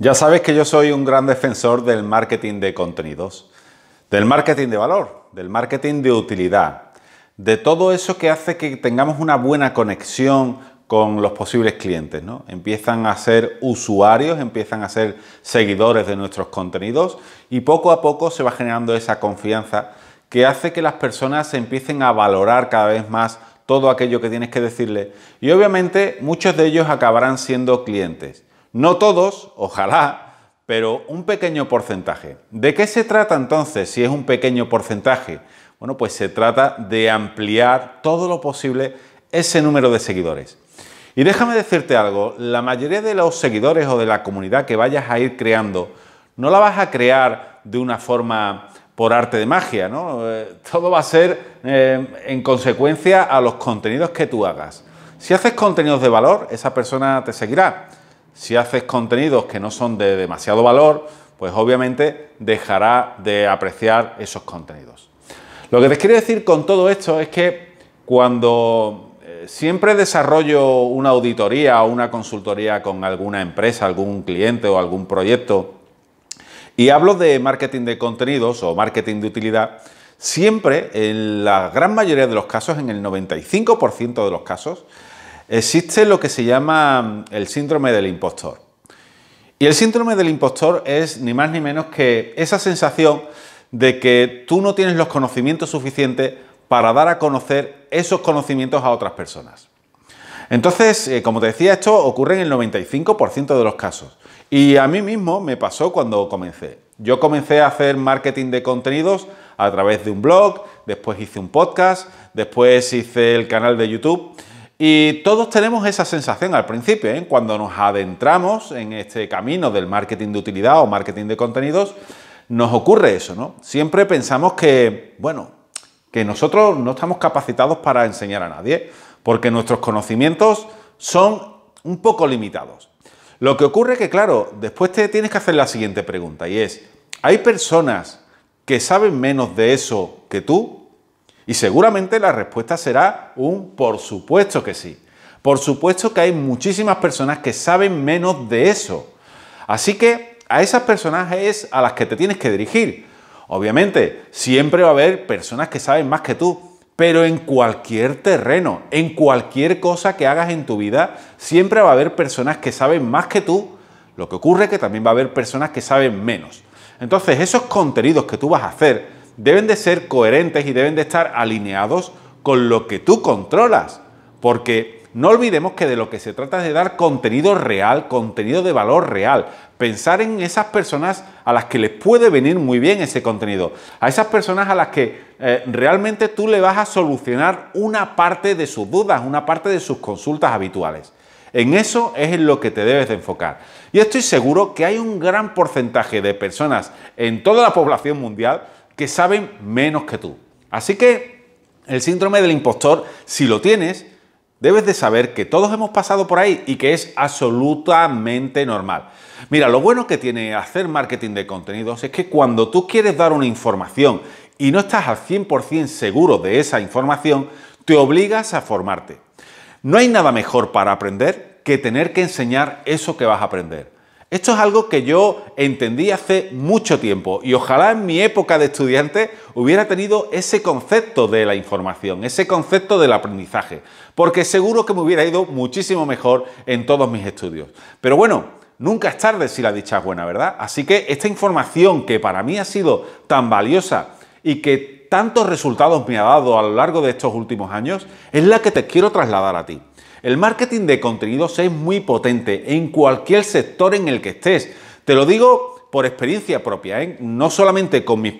Ya sabes que yo soy un gran defensor del marketing de contenidos, del marketing de valor, del marketing de utilidad, de todo eso que hace que tengamos una buena conexión con los posibles clientes. ¿no? Empiezan a ser usuarios, empiezan a ser seguidores de nuestros contenidos y poco a poco se va generando esa confianza que hace que las personas empiecen a valorar cada vez más todo aquello que tienes que decirle y obviamente muchos de ellos acabarán siendo clientes. No todos, ojalá, pero un pequeño porcentaje. ¿De qué se trata entonces si es un pequeño porcentaje? Bueno, pues se trata de ampliar todo lo posible ese número de seguidores. Y déjame decirte algo, la mayoría de los seguidores o de la comunidad que vayas a ir creando, no la vas a crear de una forma por arte de magia, ¿no? Eh, todo va a ser eh, en consecuencia a los contenidos que tú hagas. Si haces contenidos de valor, esa persona te seguirá. Si haces contenidos que no son de demasiado valor, pues obviamente dejará de apreciar esos contenidos. Lo que les quiero decir con todo esto es que cuando eh, siempre desarrollo una auditoría o una consultoría con alguna empresa, algún cliente o algún proyecto, y hablo de marketing de contenidos o marketing de utilidad, siempre, en la gran mayoría de los casos, en el 95% de los casos, Existe lo que se llama mm, el síndrome del impostor. Y el síndrome del impostor es ni más ni menos que esa sensación de que tú no tienes los conocimientos suficientes para dar a conocer esos conocimientos a otras personas. Entonces, eh, como te decía, esto ocurre en el 95% de los casos. Y a mí mismo me pasó cuando comencé. Yo comencé a hacer marketing de contenidos a través de un blog, después hice un podcast, después hice el canal de YouTube y todos tenemos esa sensación al principio, ¿eh? cuando nos adentramos en este camino del marketing de utilidad o marketing de contenidos, nos ocurre eso, ¿no? Siempre pensamos que, bueno, que nosotros no estamos capacitados para enseñar a nadie, porque nuestros conocimientos son un poco limitados. Lo que ocurre es que, claro, después te tienes que hacer la siguiente pregunta y es, ¿hay personas que saben menos de eso que tú? Y seguramente la respuesta será un por supuesto que sí. Por supuesto que hay muchísimas personas que saben menos de eso. Así que a esas personas es a las que te tienes que dirigir. Obviamente, siempre va a haber personas que saben más que tú, pero en cualquier terreno, en cualquier cosa que hagas en tu vida, siempre va a haber personas que saben más que tú. Lo que ocurre es que también va a haber personas que saben menos. Entonces, esos contenidos que tú vas a hacer, deben de ser coherentes y deben de estar alineados con lo que tú controlas. Porque no olvidemos que de lo que se trata es de dar contenido real, contenido de valor real. Pensar en esas personas a las que les puede venir muy bien ese contenido. A esas personas a las que eh, realmente tú le vas a solucionar una parte de sus dudas, una parte de sus consultas habituales. En eso es en lo que te debes de enfocar. Y estoy seguro que hay un gran porcentaje de personas en toda la población mundial que saben menos que tú. Así que el síndrome del impostor, si lo tienes, debes de saber que todos hemos pasado por ahí y que es absolutamente normal. Mira, lo bueno que tiene hacer marketing de contenidos es que cuando tú quieres dar una información y no estás al 100% seguro de esa información, te obligas a formarte. No hay nada mejor para aprender que tener que enseñar eso que vas a aprender. Esto es algo que yo entendí hace mucho tiempo y ojalá en mi época de estudiante hubiera tenido ese concepto de la información, ese concepto del aprendizaje, porque seguro que me hubiera ido muchísimo mejor en todos mis estudios. Pero bueno, nunca es tarde si la dicha es buena, ¿verdad? Así que esta información que para mí ha sido tan valiosa y que tantos resultados me ha dado a lo largo de estos últimos años es la que te quiero trasladar a ti. El marketing de contenidos es muy potente en cualquier sector en el que estés. Te lo digo por experiencia propia, ¿eh? no solamente con mis,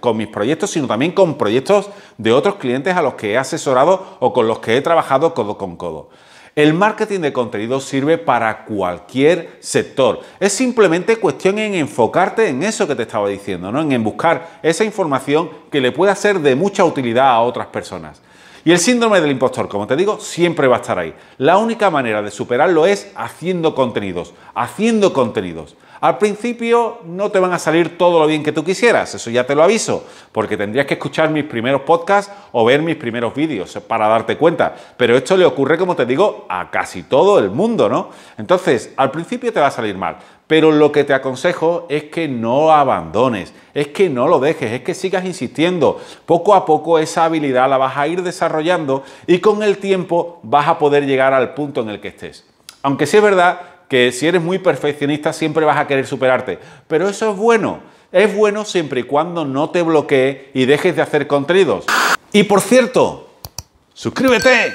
con mis proyectos, sino también con proyectos de otros clientes a los que he asesorado o con los que he trabajado codo con codo. El marketing de contenidos sirve para cualquier sector. Es simplemente cuestión en enfocarte en eso que te estaba diciendo, ¿no? en buscar esa información que le pueda ser de mucha utilidad a otras personas. Y el síndrome del impostor, como te digo, siempre va a estar ahí. La única manera de superarlo es haciendo contenidos, haciendo contenidos. Al principio no te van a salir todo lo bien que tú quisieras, eso ya te lo aviso, porque tendrías que escuchar mis primeros podcasts o ver mis primeros vídeos para darte cuenta. Pero esto le ocurre, como te digo, a casi todo el mundo, ¿no? Entonces, al principio te va a salir mal, pero lo que te aconsejo es que no abandones, es que no lo dejes, es que sigas insistiendo. Poco a poco esa habilidad la vas a ir desarrollando y con el tiempo vas a poder llegar al punto en el que estés. Aunque sí es verdad que si eres muy perfeccionista siempre vas a querer superarte. Pero eso es bueno. Es bueno siempre y cuando no te bloquee y dejes de hacer contenidos. Y por cierto, suscríbete.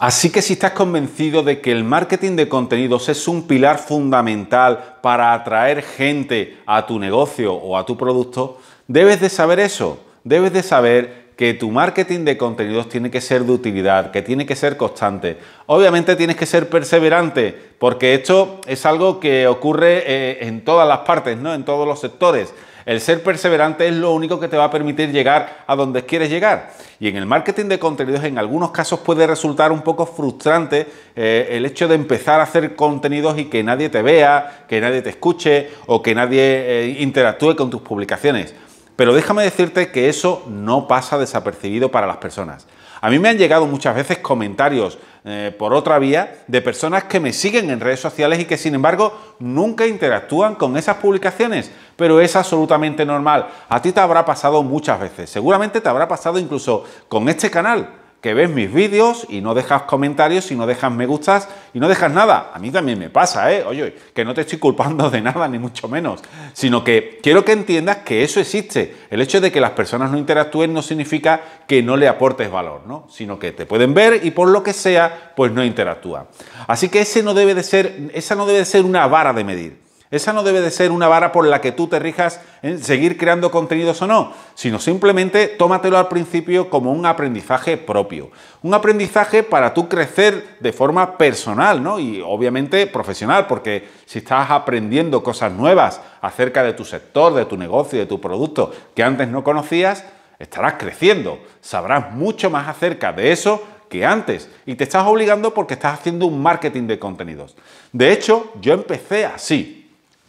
Así que si estás convencido de que el marketing de contenidos es un pilar fundamental para atraer gente a tu negocio o a tu producto, debes de saber eso. Debes de saber que tu marketing de contenidos tiene que ser de utilidad, que tiene que ser constante. Obviamente tienes que ser perseverante, porque esto es algo que ocurre eh, en todas las partes, ¿no? En todos los sectores. El ser perseverante es lo único que te va a permitir llegar a donde quieres llegar. Y en el marketing de contenidos en algunos casos puede resultar un poco frustrante eh, el hecho de empezar a hacer contenidos y que nadie te vea, que nadie te escuche o que nadie eh, interactúe con tus publicaciones. Pero déjame decirte que eso no pasa desapercibido para las personas. A mí me han llegado muchas veces comentarios eh, por otra vía de personas que me siguen en redes sociales y que sin embargo nunca interactúan con esas publicaciones, pero es absolutamente normal. A ti te habrá pasado muchas veces, seguramente te habrá pasado incluso con este canal que ves mis vídeos y no dejas comentarios y no dejas me gustas y no dejas nada. A mí también me pasa, ¿eh? Oye, que no te estoy culpando de nada, ni mucho menos, sino que quiero que entiendas que eso existe. El hecho de que las personas no interactúen no significa que no le aportes valor, ¿no? Sino que te pueden ver y por lo que sea, pues no interactúan. Así que ese no debe de ser, esa no debe de ser una vara de medir. Esa no debe de ser una vara por la que tú te rijas en seguir creando contenidos o no, sino simplemente tómatelo al principio como un aprendizaje propio. Un aprendizaje para tú crecer de forma personal, ¿no? Y obviamente profesional, porque si estás aprendiendo cosas nuevas acerca de tu sector, de tu negocio, de tu producto que antes no conocías, estarás creciendo, sabrás mucho más acerca de eso que antes y te estás obligando porque estás haciendo un marketing de contenidos. De hecho, yo empecé así,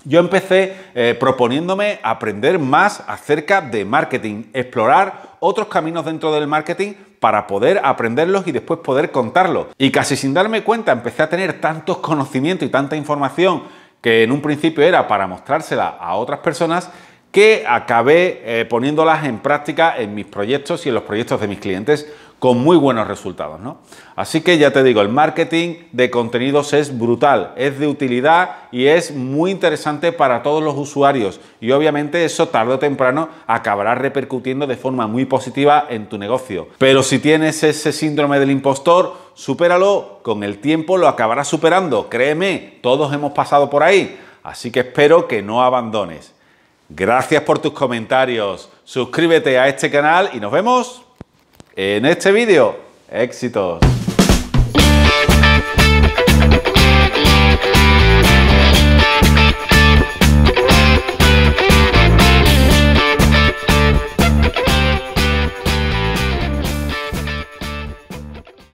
yo empecé eh, proponiéndome aprender más acerca de marketing, explorar otros caminos dentro del marketing para poder aprenderlos y después poder contarlos. Y casi sin darme cuenta empecé a tener tantos conocimientos y tanta información que en un principio era para mostrársela a otras personas que acabé eh, poniéndolas en práctica en mis proyectos y en los proyectos de mis clientes con muy buenos resultados. Así que ya te digo, el marketing de contenidos es brutal, es de utilidad y es muy interesante para todos los usuarios. Y obviamente eso tarde o temprano acabará repercutiendo de forma muy positiva en tu negocio. Pero si tienes ese síndrome del impostor, supéralo, con el tiempo lo acabarás superando. Créeme, todos hemos pasado por ahí. Así que espero que no abandones. Gracias por tus comentarios. Suscríbete a este canal y nos vemos en este vídeo. Éxitos.